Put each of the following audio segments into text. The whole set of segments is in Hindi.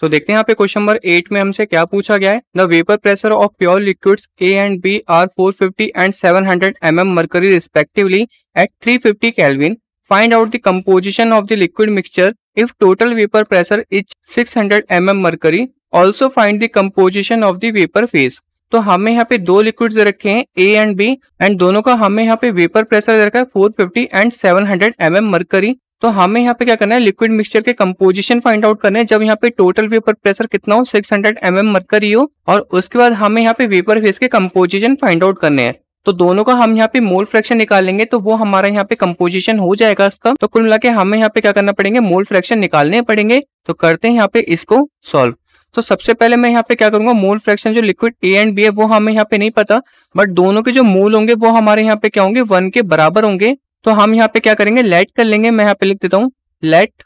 तो देखते हैं यहाँ पे क्वेश्चन नंबर एट में हमसे क्या पूछा गया है the vapour pressure of pure liquids A and B are 450 and 700 hundred M M mercury respectively at three fifty kelvin find out the composition of the liquid mixture if total vapour pressure is six hundred M M mercury also find the composition of the vapour phase तो हमें यहाँ पे दो लिक्विड्स रखे हैं ए एंड बी एंड दोनों का हमें यहाँ पे वेपर प्रेशर रखा है 450 and seven hundred M M mercury तो हमें यहाँ पे क्या करना है लिक्विड मिक्सचर के कंपोजिशन फाइंड आउट करना है जब यहाँ पे टोटल वेपर प्रेशर कितना हो 600 हंड्रेड एम मरकरी हो और उसके बाद हमें यहाँ पे वेपर फेस के कंपोजिशन फाइंड आउट करने हैं तो दोनों का हम यहाँ पे मोल फ्रैक्शन निकालेंगे तो वो हमारा यहाँ पे कंपोजिशन हो जाएगा इसका तो कुल मिला के हमें यहाँ पे क्या करना पड़ेंगे मोल फ्रैक्शन निकालने पड़ेंगे तो करते हैं यहाँ पे इसको सॉल्व तो सबसे पहले मैं यहाँ पे क्या करूंगा मोल फ्रैक्शन जो लिक्विड ए एंड बी है वो हमें यहाँ पे नहीं पता बट दोनों के जो मोल होंगे वो हमारे यहाँ पे क्या होंगे वन के बराबर होंगे तो हम यहाँ पे क्या करेंगे लेट कर लेंगे मैं यहाँ पे लिख देता हूँ let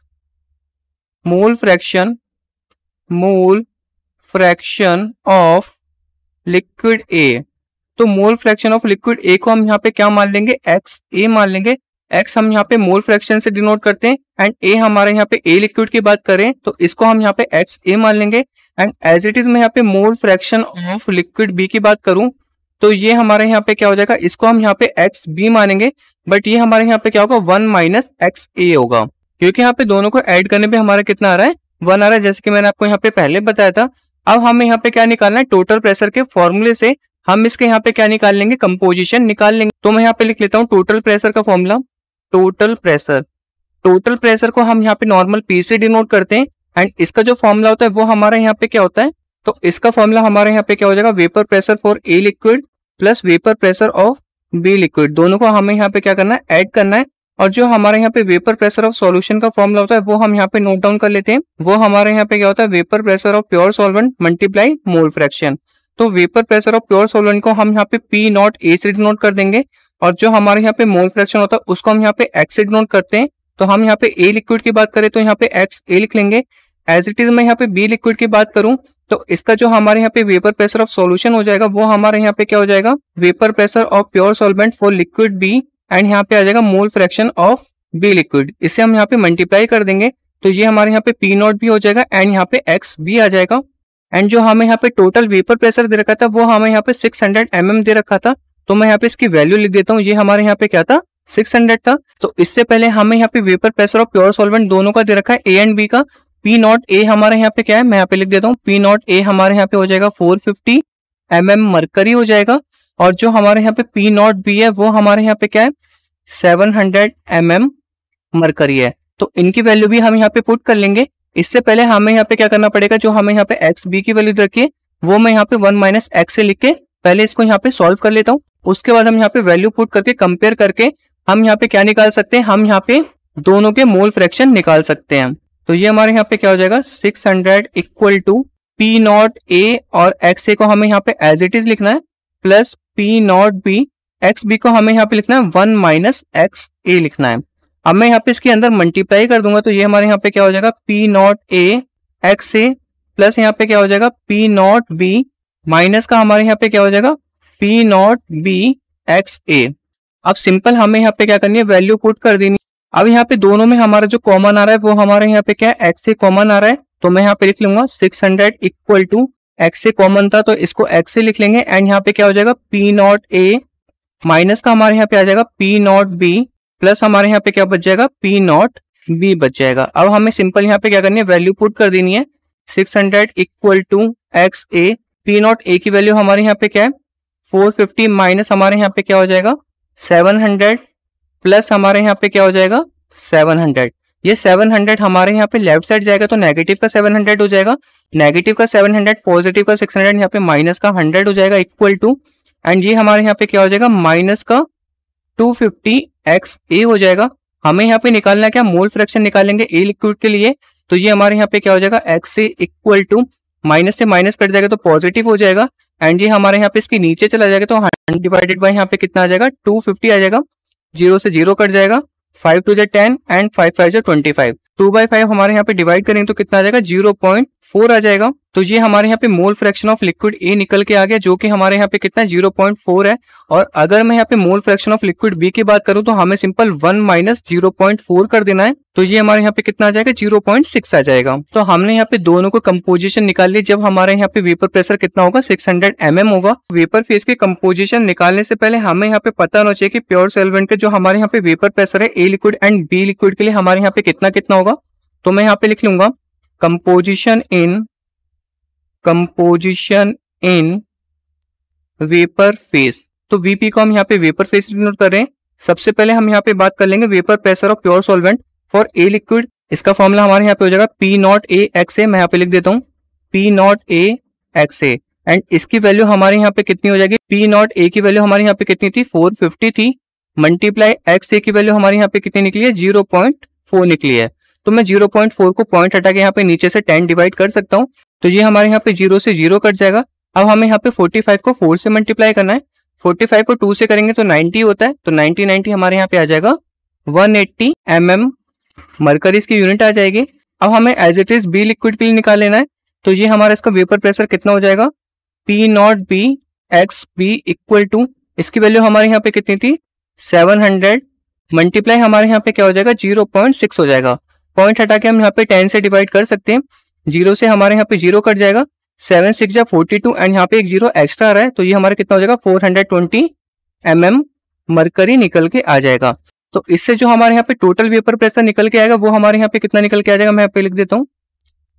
mole fraction mole fraction of liquid A तो mole fraction of liquid A को हम यहाँ पे क्या मान लेंगे एक्स ए मान लेंगे एक्स हम यहाँ पे मोल फ्रैक्शन से डिनोट करते हैं एंड ए हमारे यहाँ पे ए लिक्विड की बात करें तो इसको हम यहाँ पे एक्स ए मान लेंगे एंड एज इट इज मैं यहाँ पे mole fraction of liquid B की बात करूं तो ये हमारे यहाँ पे क्या हो जाएगा इसको हम यहाँ पे एक्स बी मानेंगे बट ये हमारे यहाँ पे क्या होगा वन माइनस एक्स ए होगा क्योंकि यहाँ पे दोनों को ऐड करने पे हमारा कितना आ रहा है वन आ रहा है जैसे कि मैंने आपको यहाँ पे पहले बताया था अब हमें यहाँ पे क्या निकालना है टोटल प्रेशर के फॉर्मूले से हम इसके यहाँ पे क्या निकाल लेंगे कंपोजिशन निकाल लेंगे तो मैं यहाँ पे लिख लेता हूँ टोटल प्रेशर का formula total pressure total pressure को हम यहाँ पे नॉर्मल पी से डिनोट करते हैं एंड इसका जो फॉर्मूला होता है वो हमारे यहाँ पे क्या होता है तो इसका फॉर्मूला हमारे यहाँ पे क्या हो जाएगा vapour pressure for A liquid plus vapour pressure of B liquid दोनों को हमें यहाँ पे क्या करना है ऐड करना है और जो हमारे यहाँ पे वेपर प्रेशर ऑफ सॉल्यूशन का फॉर्मूला होता है वो हम यहाँ पे नोट डाउन कर लेते हैं वो हमारे यहाँ पे क्या होता है vapour pressure of pure solvent multiply mole fraction तो vapour pressure of pure solvent को हम यहाँ पे पी नॉट ए से डिनोट कर देंगे और जो हमारे यहाँ पे मोल फ्रैक्शन होता है उसको हम यहाँ पे एक्स से डिनोट करते हैं तो हम यहाँ पे ए लिक्विड की बात करें तो यहाँ पे एक्स ए लिख लेंगे एज इट इज मैं यहाँ पे बी लिक्विड की बात करूँ तो इसका जो हमारे यहाँ पे वेपर प्रेशर ऑफ सॉल्यूशन हो जाएगा वो हमारे यहाँ पे क्या हो जाएगा vapour pressure of pure solvent for liquid B and यहाँ पे आ जाएगा mole fraction of B liquid इसे हम यहाँ पे मल्टीप्लाई कर देंगे तो ये हमारे यहाँ पे पी नॉट भी हो जाएगा एंड यहाँ पे एक्स भी आ जाएगा एंड जो हमें यहाँ पे टोटल वेपर प्रेशर दे रखा था वो हमें यहाँ पे 600 हंड्रेड mm दे रखा था तो मैं यहाँ पे इसकी वैल्यू लिख देता हूँ ये हमारे यहाँ पे क्या था 600 था तो इससे पहले हमें यहाँ पे वेपर प्रेशर और प्योर सॉल्वेंट दोनों का दे रखा है ए एंड बी का पी नॉट ए हमारे यहाँ पे क्या है मैं यहाँ पे लिख देता हूँ पी नॉट ए हमारे यहाँ पे हो जाएगा four fifty M M mercury हो जाएगा और जो हमारे यहाँ पे पी नॉट बी है वो हमारे यहाँ पे क्या है seven hundred M M mercury है तो इनकी वैल्यू भी हम यहाँ पे पुट कर लेंगे इससे पहले हमें यहाँ पे क्या करना पड़ेगा जो हमें यहाँ पे एक्स बी की वैल्यू रखिए वो मैं यहाँ पे वन माइनस एक्स से लिख के पहले इसको यहाँ पे सॉल्व कर लेता हूँ उसके बाद हम यहाँ पे वैल्यू पुट करके कंपेयर करके हम यहाँ पे क्या निकाल सकते हैं हम यहाँ पे दोनों के मोल फ्रैक्शन निकाल सकते हैं तो ये हमारे यहाँ पे क्या हो जाएगा six hundred equal to P naught A और एक्स ए को हमें यहाँ पे एज इट इज लिखना है plus P naught B X B को हमें यहाँ पे लिखना है वन माइनस एक्स ए लिखना है अब मैं यहाँ पे इसके अंदर मल्टीप्लाई कर दूंगा तो ये हमारे यहाँ पे क्या हो जाएगा P naught A X A plus यहाँ पे क्या हो जाएगा पी नॉट बी माइनस का हमारे यहाँ पे क्या हो जाएगा P naught B X A अब सिंपल हमें यहाँ पे क्या करनी है वैल्यू पुट कर देनी अब यहाँ पे दोनों में हमारा जो कॉमन आ रहा है वो हमारे यहाँ पे क्या है एक्स से कॉमन आ रहा है तो मैं यहाँ पे लिख लूंगा six hundred equal to X से कॉमन था तो इसको एक्स से लिख लेंगे एंड यहाँ पे क्या हो जाएगा पी नॉट ए माइनस का हमारे यहाँ पे आ जाएगा पी नॉट बी प्लस हमारे यहाँ पे क्या बच जाएगा पी नॉट बी बच जाएगा अब हमें सिंपल यहाँ पे क्या करनी है वैल्यू पुट कर देनी है six hundred equal to X A P naught A की वैल्यू हमारे यहाँ पे क्या है फोर फिफ्टी माइनस हमारे यहाँ पे क्या हो जाएगा सेवन हंड्रेड प्लस हमारे यहाँ पे क्या हो जाएगा सेवन हंड्रेड ये सेवन हंड्रेड हमारे यहाँ पे लेफ्ट साइड जाएगा तो नेगेटिव का सेवन हंड्रेड हो जाएगा नेगेटिव का सेवन हंड्रेड पॉजिटिव का सिक्स हंड्रेड यहाँ पे माइनस का हंड्रेड हो जाएगा इक्वल टू एंड ये हमारे यहाँ पे क्या हो जाएगा माइनस का टू फिफ्टी एक्स ए हो जाएगा हमें यहाँ पे निकालना क्या मोल फ्रैक्शन निकालेंगे ए लिक्विड के लिए तो ये हमारे यहाँ पे क्या हो जाएगा एक्स से इक्वल टू माइनस से माइनस कट जाएगा तो पॉजिटिव हो जाएगा एंड ये हमारे यहाँ पे इसके नीचे चला जाएगा तो हंड्रेड डिवाइडेड बाय यहाँ पे कितना आ जाएगा टू फिफ्टी आ जाएगा जीरो से जीरो कट जाएगा five two J ten and five five J twenty five two by five हमारे यहाँ पे डिवाइड करेंगे तो कितना आ जाएगा जीरो पॉइंट फोर आ जाएगा तो ये हमारे यहाँ पे mole fraction of liquid A निकल के आ गया जो कि हमारे यहाँ पे कितना है जीरो पॉइंट फोर है और अगर मैं यहाँ पे mole fraction of liquid B की बात करूँ तो हमें simple one minus zero point four कर देना है तो ये हमारे यहाँ पे कितना आ जाएगा जीरो पॉइंट सिक्स आ जाएगा तो हमने यहाँ पे दोनों को कम्पोजिशन निकाल लिया जब हमारे यहाँ पे वेपर प्रेशर कितना होगा सिक्स हंड्रेड एम एम होगा वेपर फेस के कम्पोजिशन निकालने से पहले हमें यहाँ पे पता होना चाहिए कि प्योर सेलवेंट का जो हमारे यहाँ पे वेपर प्रेशर है A liquid and B liquid के लिए हमारे यहाँ पे कितना कितना होगा तो मैं यहाँ पे लिख लूंगा composition in composition in vapour phase तो वीपी को हम यहाँ पे वेपर फेस डिनोट कर रहे हैं सबसे पहले हम यहाँ पे बात कर लेंगे vapour pressure of pure solvent for A liquid इसका फॉर्मूला हमारे यहाँ पे हो जाएगा P naught A X A मैं यहाँ पे लिख देता हूँ P naught A X A and इसकी वैल्यू हमारे यहाँ पे कितनी हो जाएगी पी नॉट ए की वैल्यू हमारे यहाँ पे कितनी थी फोर फिफ्टी थी मल्टीप्लाई एक्स ए की वैल्यू हमारे यहाँ पे कितनी निकली है जीरो पॉइंट फोर निकली है तो मैं जीरो पॉइंट फोर को पॉइंट हटा के यहाँ पे नीचे से टेन डिवाइड कर सकता हूँ तो ये हमारे यहाँ पे जीरो से जीरो कट जाएगा अब हमें यहाँ पे फोर्टी फाइव को फोर से मल्टीप्लाई करना है फोर्टी फाइव को टू से करेंगे तो नाइनटी होता है तो नाइनटी नाइनटी हमारे यहाँ पे आ जाएगा one eighty M M mercury's की यूनिट आ जाएगी अब हमें as it is B liquid के लिए निकाल लेना है तो ये हमारा इसका वेपर प्रेशर कितना हो जाएगा P naught B X B equal to इसकी वैल्यू हमारे यहाँ पे कितनी थी सेवन हंड्रेड मल्टीप्लाई हमारे यहाँ पे क्या हो जाएगा जीरो पॉइंट सिक्स हो जाएगा पॉइंट हटा के हम यहाँ पे टेन से डिवाइड कर सकते हैं जीरो से हमारे यहाँ पे जीरो कट जाएगा सेवन सिक्स या फोर्टी टू एंड यहाँ पे एक जीरो एक्स्ट्रा आ रहा है तो ये हमारा कितना हो जाएगा four hundred twenty M M mercury निकल के आ जाएगा तो इससे जो हमारे यहाँ पे टोटल वेपर प्रेशर निकल के आएगा वो हमारे यहाँ पे कितना निकल के आ जाएगा मैं यहाँ पे लिख देता हूँ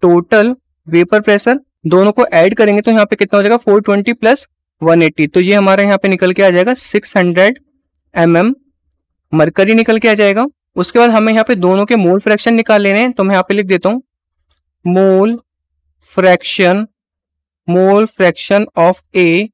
टोटल वेपर प्रेशर दोनों को ऐड करेंगे तो यहाँ पे कितना हो जाएगा 420 प्लस 180 तो ये हमारे यहाँ पे निकल के आ जाएगा 600 हंड्रेड mm मरकरी निकल के आ जाएगा उसके बाद हमें यहाँ पे दोनों के मोल फ्रैक्शन निकाल लेने हैं तो मैं यहाँ पे लिख देता हूँ mole fraction mole fraction of A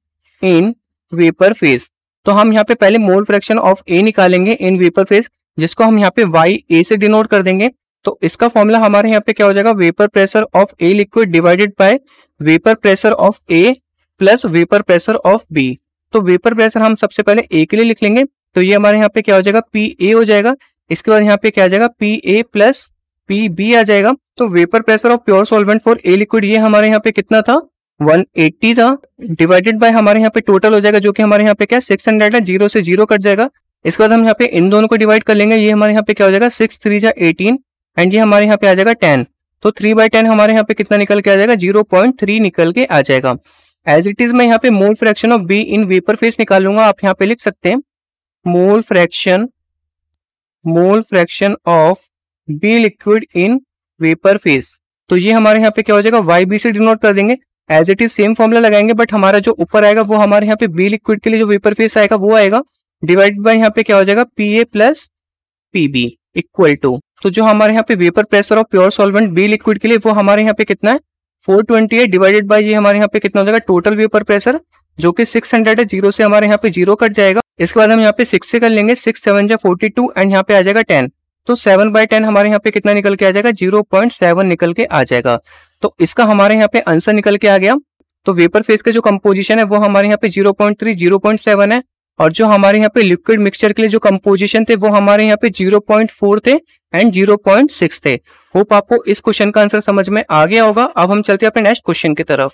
in vapour phase तो हम यहाँ पे पहले मोल फ्रैक्शन ऑफ ए निकालेंगे इन वेपर फेज जिसको हम यहाँ पे वाई ए से डिनोट कर देंगे तो इसका फॉर्मूला हमारे यहाँ पे क्या हो जाएगा vapour pressure of A liquid divided by vapour pressure of A plus vapour pressure of B तो वेपर प्रेशर हम सबसे पहले ए के लिए लिख लेंगे तो ये हमारे यहाँ पे क्या हो जाएगा पी ए हो जाएगा इसके बाद यहाँ पे क्या आ जाएगा P A plus P B आ जाएगा तो vapour pressure of pure solvent for A liquid ये हमारे यहाँ पे कितना था 180 था डिवाइडेड बाय हमारे यहाँ पे टोटल हो जाएगा जो कि हमारे यहाँ पे क्या सिक्स हंड्रेड है जीरो से जीरो कट जाएगा इसके बाद हम यहाँ पे इन दोनों को डिवाइड कर लेंगे ये हमारे यहाँ पे क्या हो जाएगा सिक्स थ्री या एटीन एंड ये हमारे यहाँ पे आ जाएगा टेन तो थ्री बाय टेन हमारे यहाँ पे कितना निकल के आ जाएगा जीरो पॉइंट थ्री निकल के आ जाएगा एज इट इज मैं यहाँ पे mole fraction of B in vapour phase निकालूंगा आप यहाँ पे लिख सकते हैं mole fraction mole fraction of B liquid in vapour phase तो ये हमारे यहाँ पे क्या हो जाएगा वाई बी से डिनोट कर देंगे as it is same formula लगाएंगे बट हमारा जो ऊपर आएगा वो हमारे यहाँ पे बी लिक्विड के लिए जो वेपर फेस आएगा वो आएगा डिवाइड बाय यहाँ पे क्या हो जाएगा P A plus P B equal to तो जो हमारे यहाँ पे vapour pressure of pure solvent B liquid के लिए वो हमारे यहाँ पे कितना है फोर ट्वेंटी है डिवाइडेड बाई ये हमारे यहाँ पे कितना हो जाएगा टोटल वेपर प्रेशर जो कि 600 है जीरो से हमारे यहाँ पे जीरो कट जाएगा इसके बाद हम यहाँ पे सिक्स से कर लेंगे सिक्स सेवन या फोर्टी टू एंड यहाँ पे आ जाएगा टेन तो सेवन बाय टेन हमारे यहाँ पे कितना निकल के आ जाएगा जीरो पॉइंट सेवन निकल के आ जाएगा तो इसका हमारे यहाँ पे आंसर निकल के आ गया तो वेपर फेस का जो कम्पोजिशन है वो हमारे यहाँ पे zero point three zero point seven है और जो हमारे यहाँ पे लिक्विड मिक्सचर के लिए जो कम्पोजिशन थे वो हमारे यहाँ पे जीरो पॉइंट फोर थे एंड जीरो पॉइंट सिक्स थे होप आपको इस क्वेश्चन का आंसर समझ में आ गया होगा अब हम चलते हैं अपने नेक्स्ट क्वेश्चन की तरफ